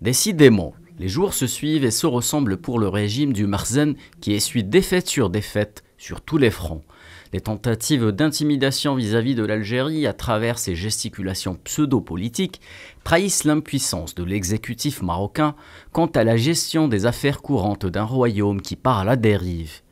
Décidément, les jours se suivent et se ressemblent pour le régime du Marzen qui essuie défaite sur défaite sur tous les fronts. Les tentatives d'intimidation vis-à-vis de l'Algérie à travers ses gesticulations pseudo-politiques trahissent l'impuissance de l'exécutif marocain quant à la gestion des affaires courantes d'un royaume qui part à la dérive.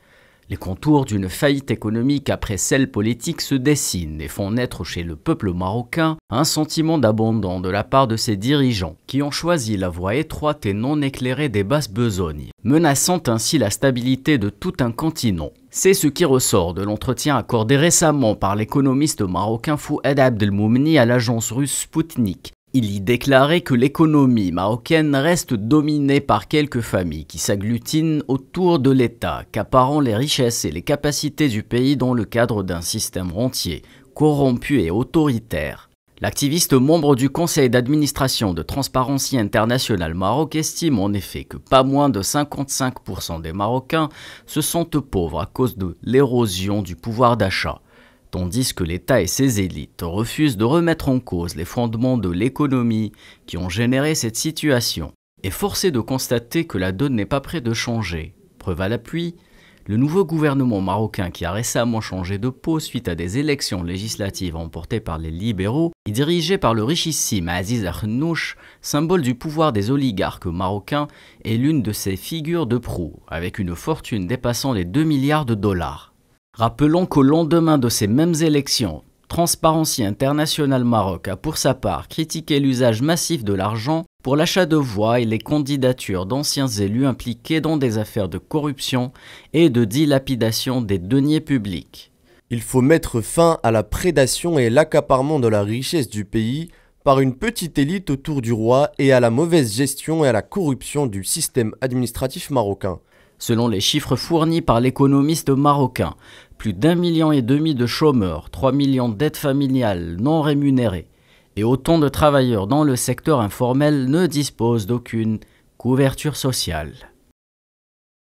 Les contours d'une faillite économique après celle politique se dessinent et font naître chez le peuple marocain un sentiment d'abandon de la part de ses dirigeants, qui ont choisi la voie étroite et non éclairée des basses besognes, menaçant ainsi la stabilité de tout un continent. C'est ce qui ressort de l'entretien accordé récemment par l'économiste marocain Fouad Abdelmoumni à l'agence russe Sputnik, il y déclarait que l'économie marocaine reste dominée par quelques familles qui s'agglutinent autour de l'État, qu’apparent les richesses et les capacités du pays dans le cadre d'un système rentier, corrompu et autoritaire. L'activiste membre du conseil d'administration de Transparency International Maroc estime en effet que pas moins de 55% des Marocains se sentent pauvres à cause de l'érosion du pouvoir d'achat tandis que l'État et ses élites refusent de remettre en cause les fondements de l'économie qui ont généré cette situation. Et forcé de constater que la donne n'est pas près de changer, preuve à l'appui, le nouveau gouvernement marocain qui a récemment changé de peau suite à des élections législatives emportées par les libéraux et dirigé par le richissime Aziz Arnouch, symbole du pouvoir des oligarques marocains est l'une de ses figures de proue, avec une fortune dépassant les 2 milliards de dollars. Rappelons qu'au lendemain de ces mêmes élections, Transparency International Maroc a pour sa part critiqué l'usage massif de l'argent pour l'achat de voix et les candidatures d'anciens élus impliqués dans des affaires de corruption et de dilapidation des deniers publics. Il faut mettre fin à la prédation et l'accaparement de la richesse du pays par une petite élite autour du roi et à la mauvaise gestion et à la corruption du système administratif marocain. Selon les chiffres fournis par l'économiste marocain, plus d'un million et demi de chômeurs, 3 millions d'aides familiales non rémunérées et autant de travailleurs dans le secteur informel ne disposent d'aucune couverture sociale.